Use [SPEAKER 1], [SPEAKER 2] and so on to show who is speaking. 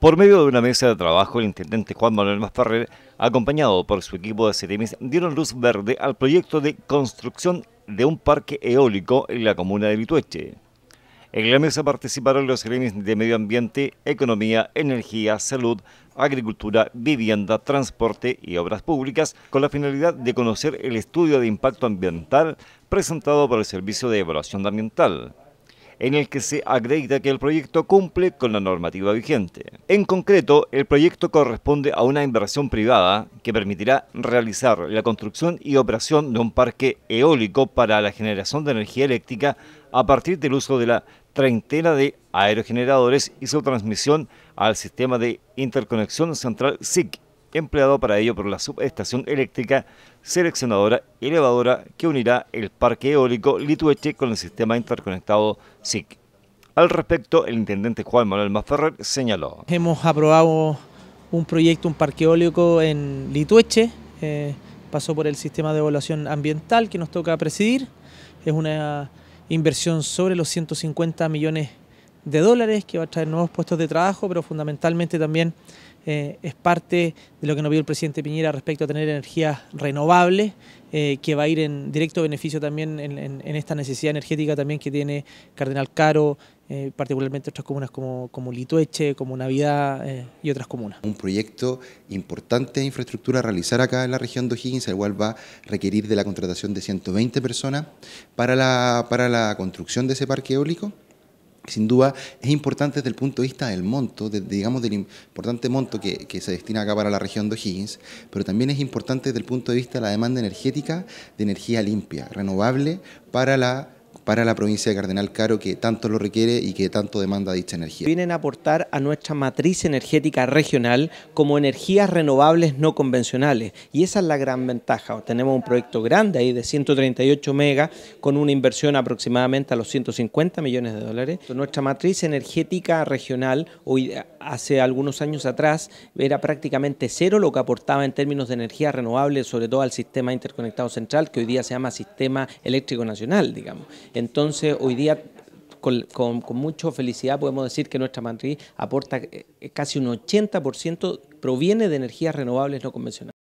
[SPEAKER 1] Por medio de una mesa de trabajo, el intendente Juan Manuel Masparrer, acompañado por su equipo de CETEMIS, dieron luz verde al proyecto de construcción de un parque eólico en la comuna de Vitueche. En la mesa participaron los gremios de Medio Ambiente, Economía, Energía, Salud, Agricultura, Vivienda, Transporte y Obras Públicas con la finalidad de conocer el estudio de impacto ambiental presentado por el Servicio de Evaluación Ambiental en el que se acredita que el proyecto cumple con la normativa vigente. En concreto, el proyecto corresponde a una inversión privada que permitirá realizar la construcción y operación de un parque eólico para la generación de energía eléctrica a partir del uso de la treintena de aerogeneradores y su transmisión al sistema de interconexión central SIC empleado para ello por la subestación eléctrica seleccionadora elevadora que unirá el parque eólico Litueche con el sistema interconectado SIC. Al respecto, el intendente Juan Manuel Maferrer señaló.
[SPEAKER 2] Hemos aprobado un proyecto, un parque eólico en Litueche, eh, pasó por el sistema de evaluación ambiental que nos toca presidir, es una inversión sobre los 150 millones de dólares que va a traer nuevos puestos de trabajo, pero fundamentalmente también eh, es parte de lo que nos vio el presidente Piñera respecto a tener energías renovables, eh, que va a ir en directo beneficio también en, esta necesidad energética también que tiene Cardenal Caro, eh, particularmente otras comunas como, como Litueche, como
[SPEAKER 3] Navidad y otras comunas. Un proyecto importante de infraestructura a realizar acá en la región de O'Higgins, el cual va a requerir de la contratación de 120 personas para la construcción de ese parque eólico sin duda es importante desde el punto de vista del monto, digamos del importante monto que, que, se destina acá para la región de O'Higgins, pero también es importante desde el punto de vista de la demanda energética de energía limpia, renovable, para la para la provincia de Cardenal Caro que tanto lo requiere y que tanto demanda dicha energía.
[SPEAKER 4] Vienen a aportar a nuestra matriz energética regional como energías renovables no convencionales y esa es la gran ventaja. Tenemos un proyecto grande ahí de 138 megas con una inversión aproximadamente a los 150 millones de dólares. Nuestra matriz energética regional hoy hace algunos años atrás era prácticamente cero lo que aportaba en términos de energía renovable, sobre todo al sistema interconectado central, que hoy día se llama Sistema Eléctrico Nacional, digamos. Entonces, hoy día con, mucha felicidad podemos decir que nuestra matriz aporta eh, casi un 80% proviene de energías renovables no convencionales.